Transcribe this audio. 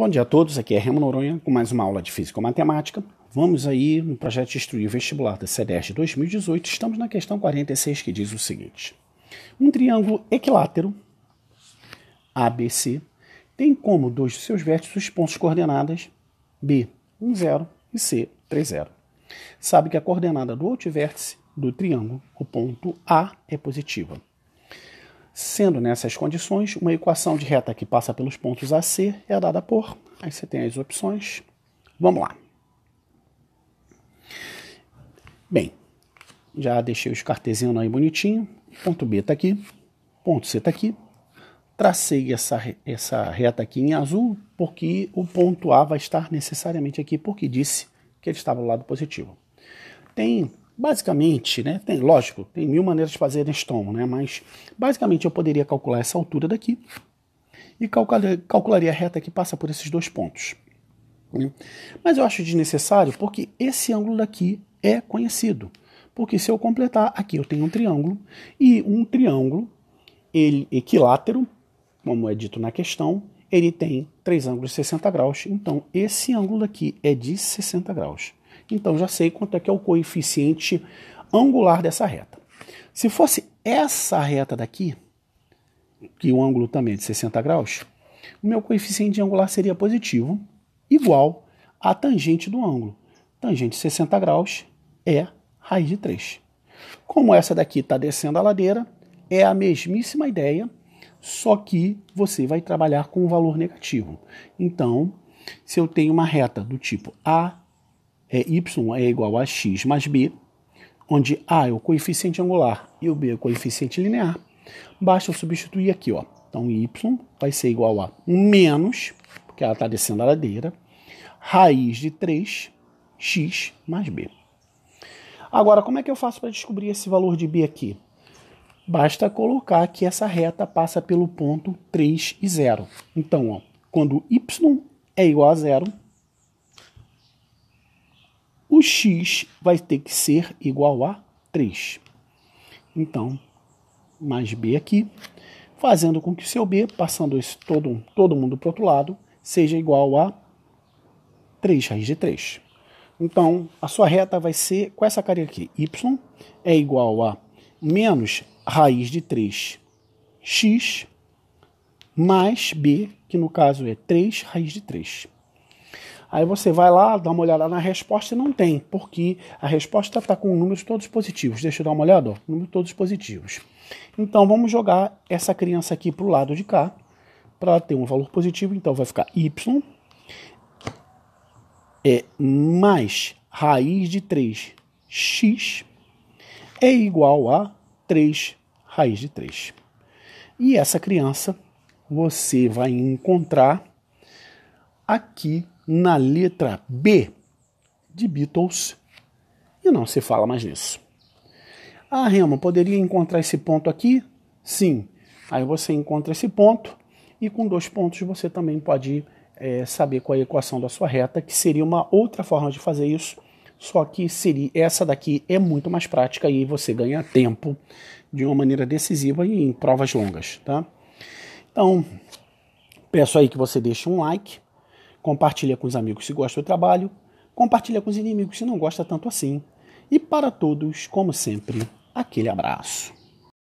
Bom dia a todos, aqui é Remo Noronha com mais uma aula de Física ou Matemática. Vamos aí no projeto de Instruir o Vestibular da CEDES 2018. Estamos na questão 46 que diz o seguinte. Um triângulo equilátero ABC tem como dois de seus vértices pontos coordenadas B, 1, 0 e C, 3, 0. Sabe que a coordenada do outro vértice do triângulo, o ponto A, é positiva. Sendo nessas condições, uma equação de reta que passa pelos pontos AC é dada por. Aí você tem as opções. Vamos lá. Bem, já deixei os cartesianos aí bonitinho. Ponto B está aqui, ponto C está aqui. Tracei essa, essa reta aqui em azul, porque o ponto A vai estar necessariamente aqui, porque disse que ele estava no lado positivo. Tem Basicamente, né, tem, lógico, tem mil maneiras de fazer estômago, né, mas basicamente eu poderia calcular essa altura daqui e calcular, calcularia a reta que passa por esses dois pontos. Né. Mas eu acho desnecessário porque esse ângulo daqui é conhecido. Porque se eu completar, aqui eu tenho um triângulo e um triângulo ele, equilátero, como é dito na questão, ele tem três ângulos de 60 graus. Então, esse ângulo daqui é de 60 graus. Então já sei quanto é que é o coeficiente angular dessa reta. Se fosse essa reta daqui, que o ângulo também é de 60 graus, o meu coeficiente angular seria positivo, igual à tangente do ângulo. Tangente 60 graus é raiz de 3. Como essa daqui está descendo a ladeira, é a mesmíssima ideia, só que você vai trabalhar com um valor negativo. Então, se eu tenho uma reta do tipo A, é y é igual a x mais b, onde a é o coeficiente angular e o b é o coeficiente linear, basta substituir aqui, ó. Então y vai ser igual a menos, porque ela está descendo a ladeira, raiz de 3, x mais b. Agora, como é que eu faço para descobrir esse valor de b aqui? Basta colocar que essa reta passa pelo ponto 3 e 0. Então, ó, quando y é igual a zero, o x vai ter que ser igual a 3. Então, mais b aqui, fazendo com que o seu b, passando esse todo, todo mundo para o outro lado, seja igual a 3 raiz de 3. Então, a sua reta vai ser com essa carinha aqui. y é igual a menos raiz de 3x mais b, que no caso é 3 raiz de 3. Aí você vai lá, dá uma olhada na resposta e não tem, porque a resposta está com números todos positivos. Deixa eu dar uma olhada, ó, números todos positivos. Então vamos jogar essa criança aqui para o lado de cá, para ter um valor positivo, então vai ficar y é mais raiz de 3x é igual a 3 raiz de 3. E essa criança você vai encontrar aqui na letra B de Beatles e não se fala mais nisso. Ah, Remo, poderia encontrar esse ponto aqui? Sim. Aí você encontra esse ponto e com dois pontos você também pode é, saber qual é a equação da sua reta, que seria uma outra forma de fazer isso, só que seria essa daqui é muito mais prática e você ganha tempo de uma maneira decisiva em provas longas, tá? Então, peço aí que você deixe um like Compartilha com os amigos se gosta do trabalho, compartilha com os inimigos se não gosta tanto assim. E para todos, como sempre, aquele abraço.